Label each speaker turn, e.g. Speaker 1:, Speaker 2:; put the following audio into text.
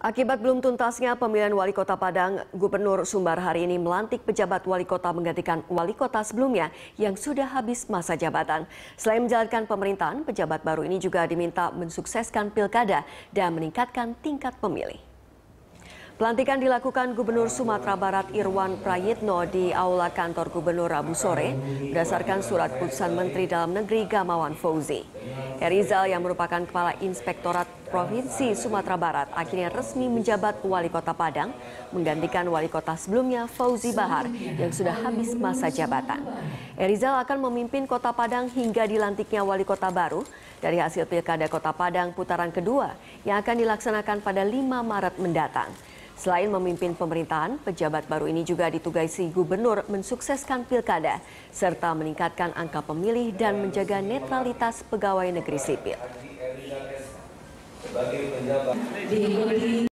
Speaker 1: Akibat belum tuntasnya pemilihan wali kota Padang, Gubernur Sumbar hari ini melantik pejabat wali kota menggantikan wali kota sebelumnya yang sudah habis masa jabatan. Selain menjalankan pemerintahan, pejabat baru ini juga diminta mensukseskan pilkada dan meningkatkan tingkat pemilih. Pelantikan dilakukan Gubernur Sumatera Barat Irwan Prayitno di Aula Kantor Gubernur Rabu sore berdasarkan surat putusan Menteri Dalam Negeri Gamawan Fauzi. Erizal yang merupakan Kepala Inspektorat Provinsi Sumatera Barat akhirnya resmi menjabat Wali Kota Padang menggantikan Wali Kota sebelumnya Fauzi Bahar yang sudah habis masa jabatan. Erizal akan memimpin Kota Padang hingga dilantiknya Wali Kota baru dari hasil Pilkada Kota Padang putaran kedua yang akan dilaksanakan pada 5 Maret mendatang. Selain memimpin pemerintahan, pejabat baru ini juga ditugasi gubernur mensukseskan pilkada, serta meningkatkan angka pemilih dan menjaga netralitas pegawai negeri sipil.